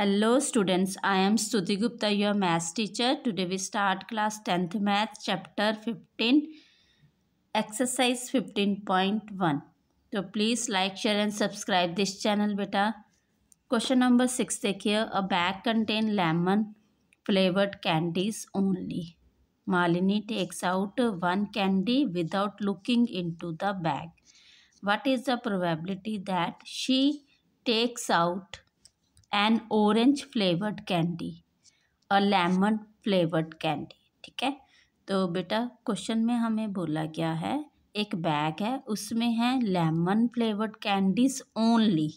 Hello students, I am Stuti Gupta, your math teacher. Today we start class 10th math chapter 15, exercise 15.1. So please like, share and subscribe this channel beta. Question number 6 here. a bag contain lemon flavored candies only. Malini takes out one candy without looking into the bag. What is the probability that she takes out an orange flavoured candy और lemon flavoured candy ठीक है तो बेटा question में हमें बोला गया है एक बैग है उसमें है लेमन फ्लेवर्ड कैंडीज ओनली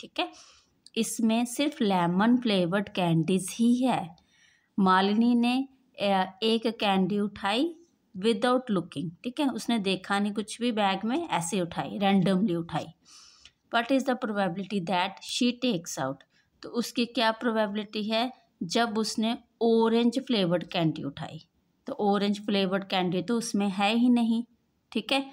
ठीक है इसमें सिर्फ लेमन फ्लेवर्ड कैंडीज ही है मालिनी ने एक कैंडी उठाई विदाउट लुकिंग ठीक है उसने देखा नहीं कुछ भी बैग में ऐसे उठाई रैंडमली उठाई what is the probability that she takes out तो उसकी क्या प्रोबेबिलिटी है जब उसने ऑरेंज फ्लेवर्ड कैंडी उठाई तो ऑरेंज फ्लेवर्ड कैंडी तो उसमें है ही नहीं ठीक है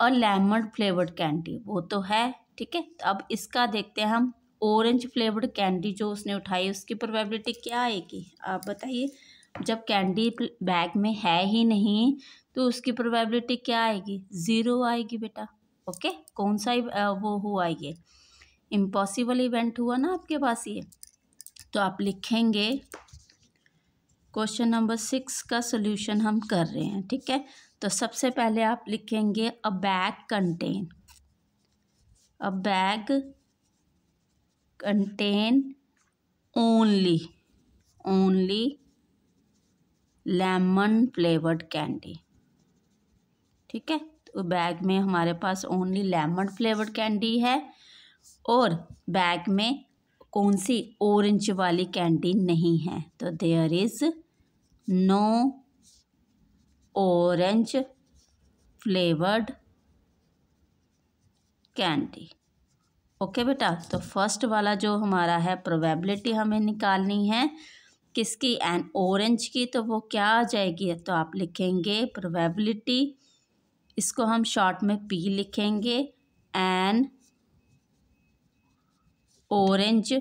और लेमन फ्लेवर्ड कैंडी वो तो है ठीक है तो अब इसका देखते हैं हम ऑरेंज फ्लेवर्ड कैंडी जो उसने उठाई उसकी प्रोबेबिलिटी क्या आएगी आप बताइए जब कैंडी बैग में है ही नहीं तो उसकी प्रोबेबिलिटी क्या आएगी ज़ीरो आएगी बेटा ओके कौन सा ही वो हुआ ये इम्पॉसिबल इवेंट हुआ ना आपके पास ये तो आप लिखेंगे क्वेश्चन नंबर सिक्स का सोल्यूशन हम कर रहे हैं ठीक है तो सबसे पहले आप लिखेंगे a bag contain a bag contain only only lemon flavoured candy ठीक है तो बैग में हमारे पास ओनली लेमन फ्लेवर्ड कैंडी है और बैग में कौन सी ऑरेंज वाली कैंडी नहीं है तो there is no orange flavoured candy okay बेटा तो फर्स्ट वाला जो हमारा है प्रोबेबिलिटी हमें निकालनी है किसकी एंड ऑरेंज की तो वो क्या आ जाएगी तो आप लिखेंगे प्रोबेबिलिटी इसको हम शॉर्ट में पी लिखेंगे एंड ऑरेंज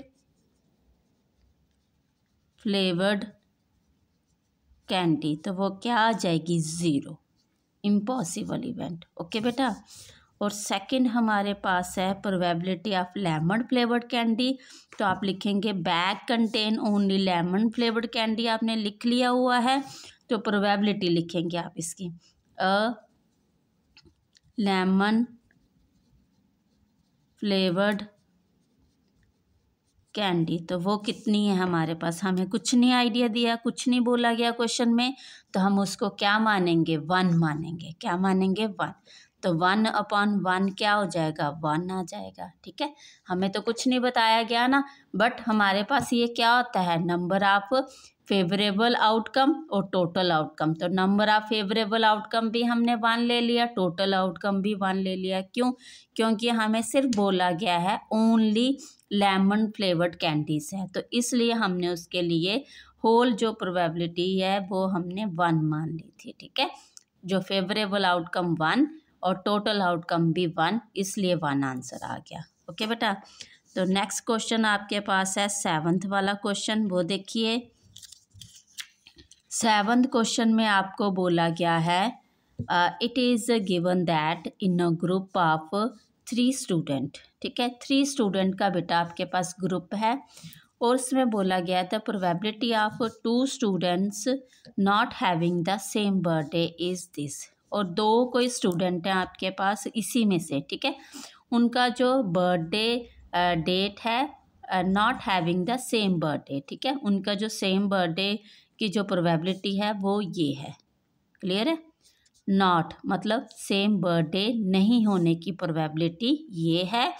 फ्लेवर्ड कैंडी तो वो क्या आ जाएगी ज़ीरो इम्पॉसिबल इवेंट ओके बेटा और सेकंड हमारे पास है probability of lemon flavoured candy तो आप लिखेंगे bag contain only lemon flavoured candy आपने लिख लिया हुआ है तो प्रोबेबिलिटी लिखेंगे आप इसकी अ लेमन फ्लेवर्ड कैंडी तो वो कितनी है हमारे पास हमें कुछ नहीं आइडिया दिया कुछ नहीं बोला गया क्वेश्चन में तो हम उसको क्या मानेंगे वन मानेंगे क्या मानेंगे वन तो वन अपॉन वन क्या हो जाएगा वन आ जाएगा ठीक है हमें तो कुछ नहीं बताया गया ना बट हमारे पास ये क्या होता है नंबर ऑफ फेवरेबल आउटकम और टोटल आउटकम तो नंबर ऑफ फेवरेबल आउटकम भी हमने वन ले लिया टोटल आउटकम भी वन ले लिया क्यों क्योंकि हमें सिर्फ बोला गया है ओनली लेमन फ्लेवर्ड कैंडीज है तो इसलिए हमने उसके लिए होल जो प्रोबेबिलिटी है वो हमने वन मान ली थी ठीक है जो फेवरेबल आउटकम वन और टोटल आउटकम भी वन इसलिए वन आंसर आ गया ओके बेटा तो नेक्स्ट क्वेश्चन आपके पास है सेवन्थ वाला क्वेश्चन वो देखिए सेवन्थ क्वेश्चन में आपको बोला गया है it is given that in a group of three student ठीक है थ्री स्टूडेंट का बेटा आपके पास ग्रुप है और उसमें बोला गया था probability of two students not having the same birthday is this और दो कोई स्टूडेंट हैं आपके पास इसी में से ठीक है उनका जो बर्थडे डेट है not having the same birthday ठीक है उनका जो सेम बर्थडे की जो प्रोबेबिलिटी है वो ये है क्लियर है नॉट मतलब सेम बर्थडे नहीं होने की प्रोबेबिलिटी ये है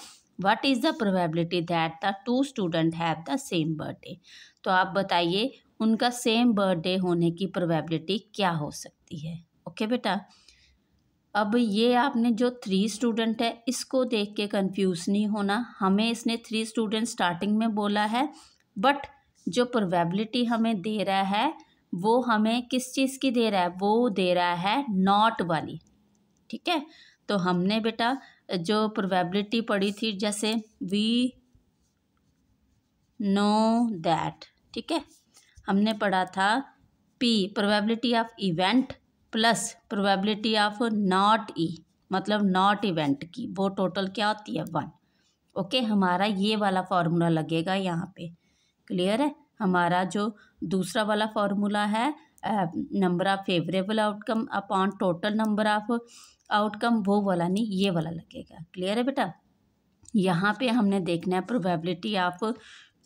what is the probability that the two student have the same birthday तो आप बताइए उनका सेम बर्थडे होने की प्रोबेबिलिटी क्या हो सकती है ओके okay, बेटा अब ये आपने जो थ्री स्टूडेंट है इसको देख के कंफ्यूज नहीं होना हमें इसने थ्री स्टूडेंट स्टार्टिंग में बोला है बट जो प्रोबेबिलिटी हमें दे रहा है वो हमें किस चीज़ की दे रहा है वो दे रहा है नॉट वाली ठीक है तो हमने बेटा जो प्रोबेबिलिटी पढ़ी थी जैसे वी नो दैट ठीक है हमने पढ़ा था P probability of event plus probability of not E मतलब नॉट इवेंट की वो टोटल क्या होती है वन ओके okay, हमारा ये वाला फार्मूला लगेगा यहाँ पे क्लियर है हमारा जो दूसरा वाला फार्मूला है number of favourable outcome upon total number of outcome वो वाला नहीं ये वाला लगेगा क्लियर है बेटा यहाँ पे हमने देखना है probability of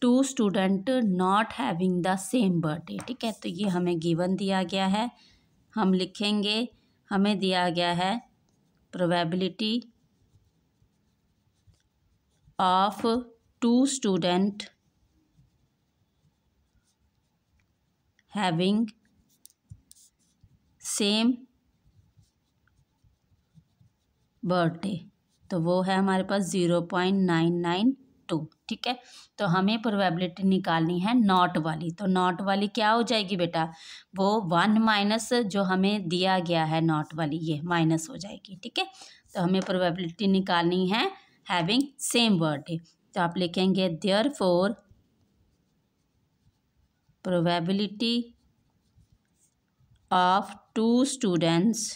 two student not having the same birthday ठीक है तो ये हमें गिवन दिया गया है हम लिखेंगे हमें दिया गया है probability of two student having same birthday तो वो है हमारे पास zero point nine nine two ठीक है तो हमें प्रोबेबिलिटी निकालनी है नॉट वाली तो नॉट वाली क्या हो जाएगी बेटा वो वन माइनस जो हमें दिया गया है नॉट वाली ये माइनस हो जाएगी ठीक है तो हमें प्रोबेबिलिटी निकालनी है हैविंग सेम वर्ड तो आप लिखेंगे therefore probability of two students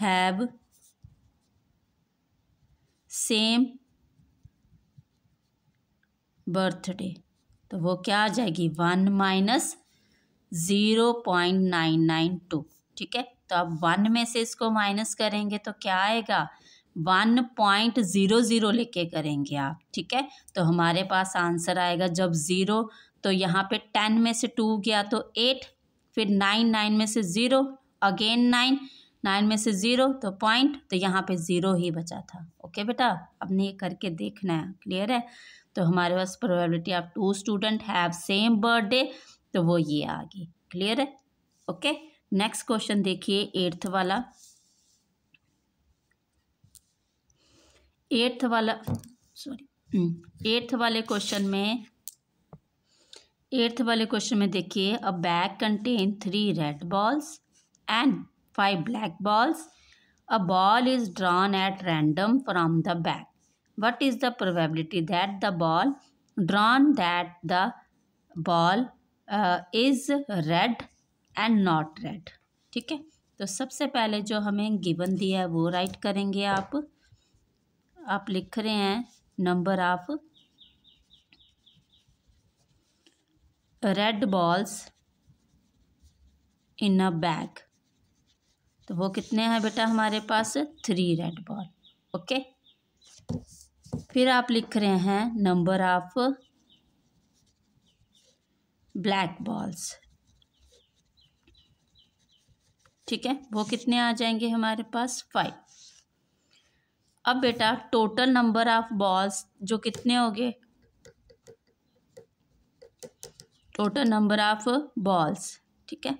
have same birthday तो वो क्या आ जाएगी one minus zero point nine nine two ठीक है तो अब वन में से इसको माइनस करेंगे तो क्या आएगा वन पॉइंट ज़ीरो ज़ीरो लेके करेंगे आप ठीक है तो हमारे पास आंसर आएगा जब ज़ीरो तो यहाँ पे टेन में से टू गया तो एट फिर नाइन नाइन में से ज़ीरो अगेन नाइन नाइन में से ज़ीरो तो पॉइंट तो यहाँ पे ज़ीरो ही बचा था ओके बेटा अपने ये करके देखना है क्लियर है तो हमारे पास probability of two student have same birthday तो वो ये आ गई क्लियर है ओके नेक्स्ट क्वेश्चन देखिए एट्थ वाला एट्थ वाला सॉरी एट्थ हम्म, वाले क्वेश्चन में एट्थ वाले क्वेश्चन में देखिए a bag contain three red balls and five black balls. A ball is drawn at random from the bag. What is the probability that the ball drawn that the ball uh, is red and not red? ठीक है तो सबसे पहले जो हमें given दिया है वो राइट करेंगे आप आप लिख रहे हैं number of red balls in a bag तो वो कितने हैं बेटा हमारे पास थ्री रेड बॉल ओके फिर आप लिख रहे हैं नंबर ऑफ ब्लैक बॉल्स ठीक है वो कितने आ जाएंगे हमारे पास फाइव अब बेटा टोटल नंबर ऑफ बॉल्स जो कितने हो गए टोटल नंबर ऑफ बॉल्स ठीक है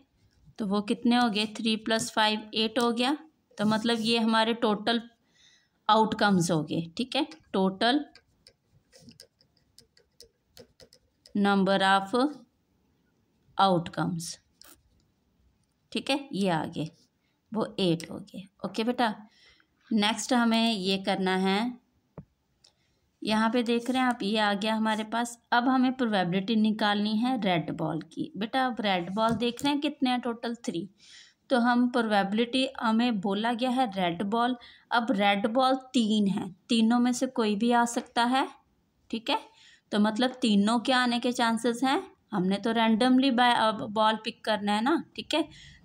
तो वो कितने हो गए थ्री प्लस फाइव एट हो गया तो मतलब ये हमारे टोटल आउटकम्स हो गए ठीक है टोटल नंबर ऑफ आउटकम्स ठीक है ये आ गए वो एट हो गए ओके बेटा नेक्स्ट हमें ये करना है यहाँ पे देख रहे हैं आप ये आ गया हमारे पास अब हमें प्रोबेबिलिटी निकालनी है रेड बॉल की बेटा अब रेड बॉल देख रहे हैं कितने हैं टोटल थ्री तो हम प्रोबेबिलिटी हमें बोला गया है रेड बॉल अब रेड बॉल तीन है तीनों में से कोई भी आ सकता है ठीक है तो मतलब तीनों के आने के चांसेस हैं हमने तो रैंडमली बॉल पिक करना है ना ठीक है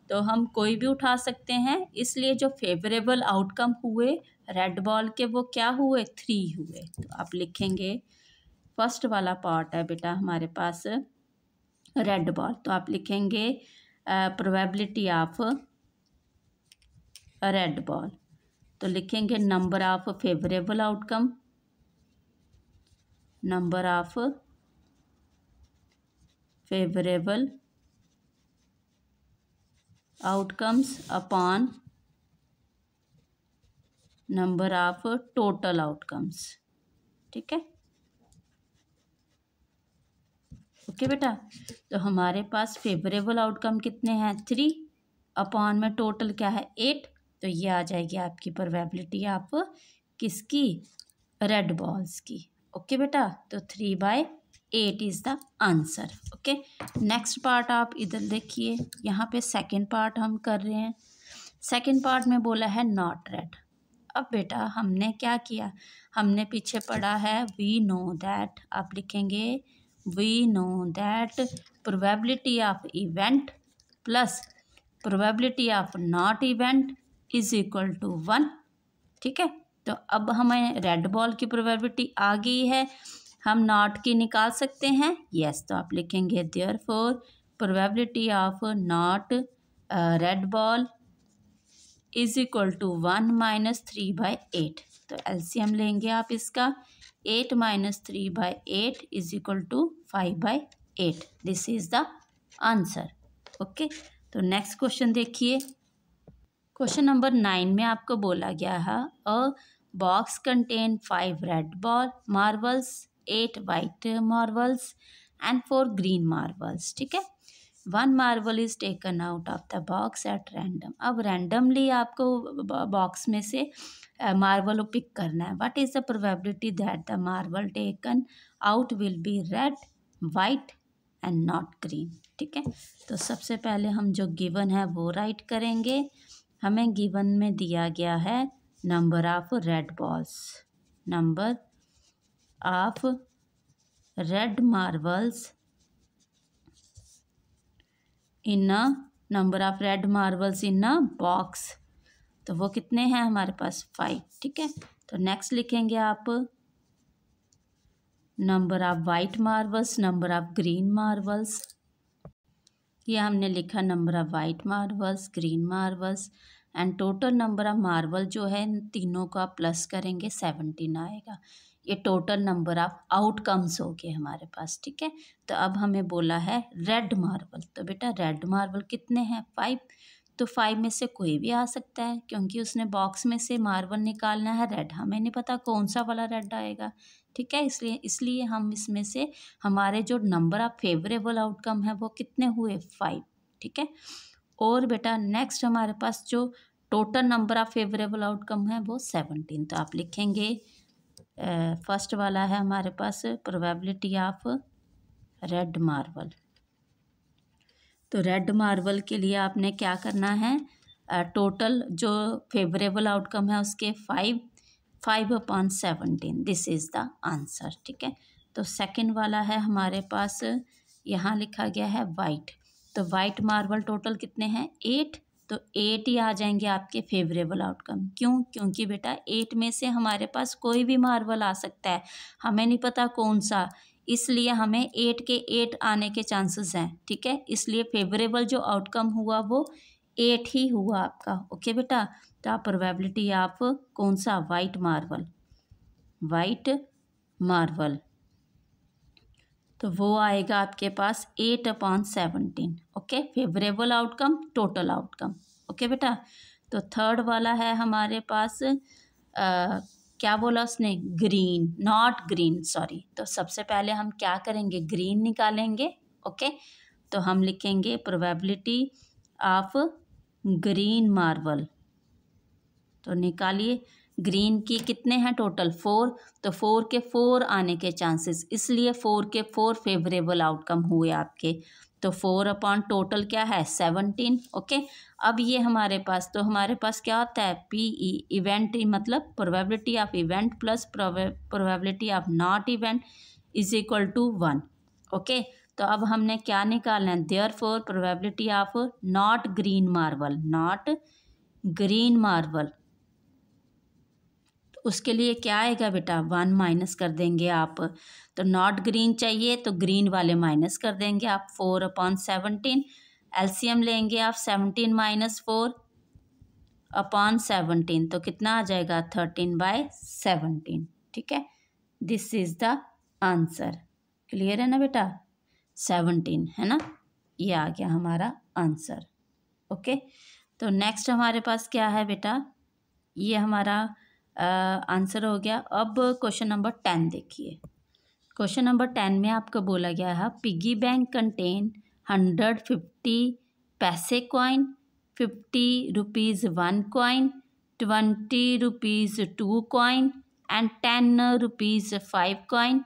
तो हम कोई भी उठा सकते हैं इसलिए जो फेवरेबल आउटकम हुए रेड बॉल के वो क्या हुए थ्री हुए तो आप लिखेंगे फर्स्ट वाला पार्ट है बेटा हमारे पास रेड बॉल तो आप लिखेंगे प्रोबेबिलिटी ऑफ रेड बॉल तो लिखेंगे number of favourable outcome number of favourable outcomes upon number of total outcomes ठीक है ओके बेटा तो हमारे पास फेवरेबल आउटकम कितने हैं थ्री अपॉन में टोटल क्या है एट तो ये आ जाएगी आपकी प्रोबेबिलिटी आप किसकी रेड बॉल्स की ओके बेटा तो three by eight is the answer okay next part आप इधर देखिए यहाँ पे सेकंड पार्ट हम कर रहे हैं सेकंड पार्ट में बोला है नॉट रेड अब बेटा हमने क्या किया हमने पीछे पढ़ा है वी नो दैट आप लिखेंगे we know that probability of event plus probability of not event is equal to one ठीक है तो अब हमें रेड बॉल की प्रोबेबिलिटी आ गई है हम नॉट की निकाल सकते हैं यस तो आप लिखेंगे therefore probability of not red ball is equal to one minus three by eight तो एलसीएम लेंगे आप इसका eight minus three by eight is equal to five by eight this is the answer okay तो next question देखिए question number nine में आपको बोला गया है a box contain five red ball marbles eight white marbles and four green marbles ठीक है one marble is taken out of the box at random अब रैंडमली आपको बॉक्स में से मार्बल को पिक करना है what is the probability that the marble taken out will be red white and not green ठीक है तो सबसे पहले हम जो गिवन है वो राइट करेंगे हमें गिवन में दिया गया है number of red balls number of red marbles in a number of red marbles in a box तो वो कितने हैं हमारे पास फाइव ठीक है तो नेक्स्ट लिखेंगे आप number of white marbles number of green marbles ये हमने लिखा number of white marbles green marbles and total number of marble जो है तीनों का प्लस करेंगे सेवनटीन आएगा ये टोटल नंबर ऑफ आउटकम्स हो गए हमारे पास ठीक है तो अब हमें बोला है रेड मार्बल तो बेटा रेड मार्बल कितने हैं फाइव तो फाइव में से कोई भी आ सकता है क्योंकि उसने बॉक्स में से मार्बल निकालना है रेड हमें नहीं पता कौन सा वाला रेड आएगा ठीक है इसलिए इसलिए हम इसमें से हमारे जो नंबर ऑफ फेवरेबल आउटकम है वो कितने हुए फाइव ठीक है और बेटा नेक्स्ट हमारे पास जो total number of favourable outcome है वो सेवनटीन तो आप लिखेंगे फर्स्ट वाला है हमारे पास प्रोबेबिलिटी ऑफ रेड मार्बल तो रेड मार्बल के लिए आपने क्या करना है टोटल जो फेवरेबल आउटकम है उसके five five upon seventeen this is the answer ठीक है तो सेकंड वाला है हमारे पास यहाँ लिखा गया है वाइट तो वाइट मार्बल टोटल कितने हैं एट तो एट ही आ जाएंगे आपके फेवरेबल आउटकम क्यों क्योंकि बेटा एट में से हमारे पास कोई भी मार्बल आ सकता है हमें नहीं पता कौन सा इसलिए हमें एट के एट आने के चांसेस हैं ठीक है इसलिए फेवरेबल जो आउटकम हुआ वो एट ही हुआ आपका ओके बेटा तो आप प्रोबेबिलिटी ऑफ कौन सा वाइट मार्बल वाइट मार्बल तो वो आएगा आपके पास eight upon seventeen okay favourable outcome total outcome okay बेटा तो थर्ड वाला है हमारे पास आ, क्या बोला उसने ग्रीन नॉट ग्रीन सॉरी तो सबसे पहले हम क्या करेंगे ग्रीन निकालेंगे ओके तो हम लिखेंगे प्रोबेबिलिटी ऑफ ग्रीन मार्बल तो निकालिए ग्रीन की कितने हैं टोटल फोर तो फोर के फोर आने के चांसेस इसलिए फोर के फोर फेवरेबल आउटकम हुए आपके तो फोर अपॉन टोटल क्या है सेवनटीन ओके अब ये हमारे पास तो हमारे पास क्या होता है पी ई इवेंट मतलब probability of event plus probability of not event is equal to one okay तो अब हमने क्या निकालना है therefore probability of not green marble not green marble तो उसके लिए क्या आएगा बेटा वन माइनस कर देंगे आप तो नॉट ग्रीन चाहिए तो ग्रीन वाले माइनस कर देंगे आप फोर अपॉन सेवनटीन एलसीएम लेंगे आप seventeen minus four upon seventeen तो कितना आ जाएगा थर्टीन बाय सेवनटीन ठीक है this is the answer clear है ना बेटा सेवनटीन है ना ये आ गया हमारा आंसर ओके तो नेक्स्ट हमारे पास क्या है बेटा ये हमारा आंसर हो गया अब क्वेश्चन नंबर टेन देखिए क्वेश्चन नंबर टेन में आपको बोला गया है piggy bank contain hundred fifty paise coin fifty rupees one coin twenty rupees two coin and ten rupees five coin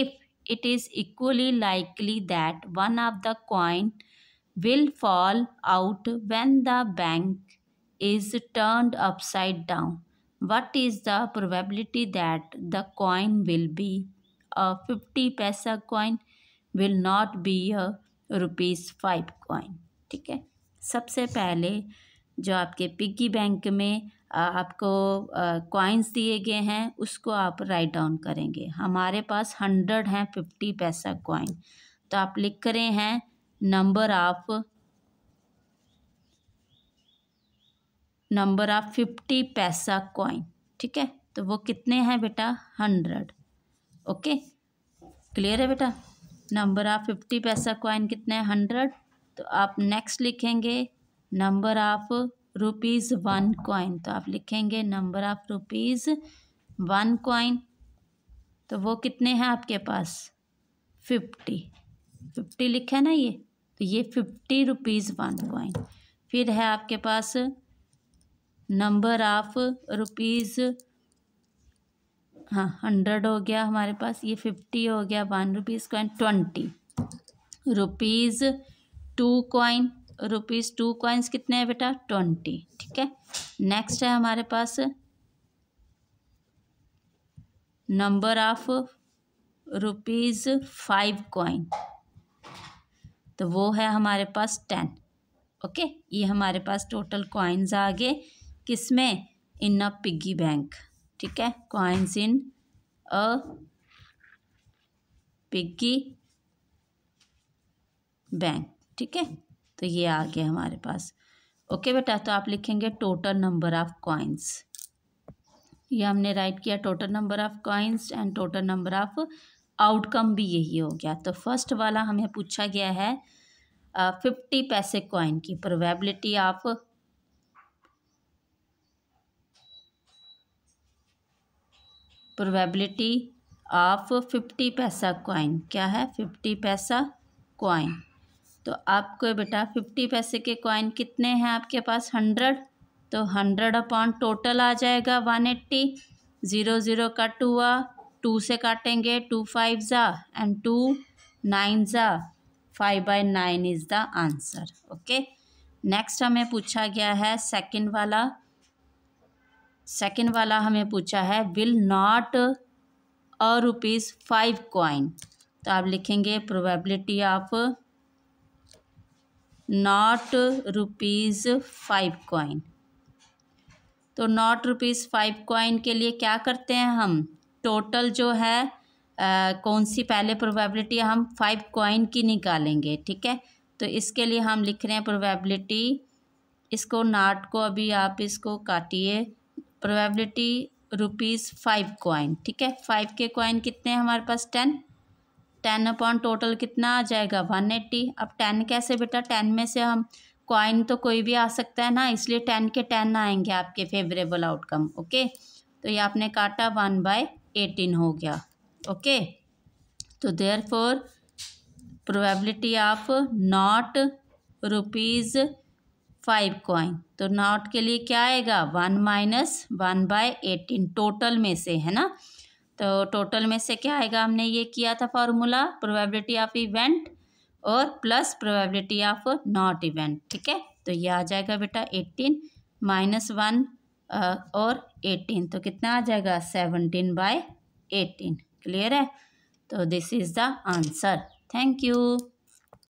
if it is equally likely that one of the coin will fall out when the bank is turned upside down what is the probability that the coin will be a 50 पैसा coin will not be a rupees five coin ठीक है सबसे पहले जो आपके piggy bank में आपको coins दिए गए हैं उसको आप राइट डाउन करेंगे हमारे पास हंड्रेड हैं फिफ्टी पैसा कॉइन तो आप लिख रहे हैं number of number of fifty paisa coin ठीक है तो वो कितने हैं बेटा हंड्रेड ओके क्लियर है बेटा number of fifty paisa coin कितने हैं हंड्रेड तो आप नेक्स्ट लिखेंगे number of rupees one coin तो आप लिखेंगे number of rupees one coin तो वो कितने हैं आपके पास फिफ्टी फिफ्टी लिखा है ना ये तो ये फिफ्टी रुपीज़ वन कॉइन फिर है आपके पास नंबर ऑफ रुपीज़ हाँ हंड्रेड हो गया हमारे पास ये फिफ्टी हो गया one rupees coin twenty rupees two coin rupees two coins कितने हैं बेटा ट्वेंटी ठीक है नेक्स्ट है हमारे पास number of rupees five coin तो वो है हमारे पास टेन ओके ये हमारे पास टोटल कॉइन्स आ गए किस में इन अ पिग्गी बैंक ठीक है coins in a piggy bank ठीक है तो ये आ गया हमारे पास ओके बेटा तो आप लिखेंगे टोटल नंबर ऑफ कॉइन्स ये हमने राइट किया total number of coins and total number of outcome भी यही हो गया तो फर्स्ट वाला हमें पूछा गया है फिफ्टी uh, पैसे कॉइन की probability of probability of fifty paisa coin क्या है फिफ्टी पैसा कॉइन तो आपको बेटा फिफ्टी पैसे के कॉइन कितने हैं आपके पास हंड्रेड तो हंड्रेड अपॉन टोटल आ जाएगा one eighty zero zero cut हुआ टू से काटेंगे टू फाइव ज़ा एंड टू नाइन ज़ा five by nine is the answer okay next हमें पूछा गया है सेकंड वाला सेकेंड वाला हमें पूछा है will not a rupees five coin तो आप लिखेंगे probability of not rupees five coin तो नॉट रुपीज़ फाइव कॉइन के लिए क्या करते हैं हम टोटल जो है आ, कौन सी पहले प्रोबेबिलिटी हम फाइव कॉइन की निकालेंगे ठीक है तो इसके लिए हम लिख रहे हैं प्रोबेबिलिटी इसको नाट को अभी आप इसको काटिए प्रोबेबिलिटी रुपीज़ फाइव कॉइन ठीक है फाइव के कॉइन कितने हैं हमारे पास टेन टेन अपॉन टोटल कितना आ जाएगा वन एट्टी अब टेन कैसे बेटा टेन में से हम कॉइन तो कोई भी आ सकता है ना इसलिए टेन के टेन आएंगे आपके फेवरेबल आउटकम ओके तो ये आपने काटा वन बाय एटीन हो गया ओके तो therefore probability of not rupees five coin तो नॉट के लिए क्या आएगा one minus one by eighteen total में से है ना तो टोटल में से क्या आएगा हमने ये किया था फॉर्मूला प्रोबेबिलिटी ऑफ इवेंट और plus probability of not event ठीक है तो ये आ जाएगा बेटा एट्टीन माइनस वन और एटीन तो कितना आ जाएगा सेवनटीन बाय एटीन क्लियर है तो this is the answer thank you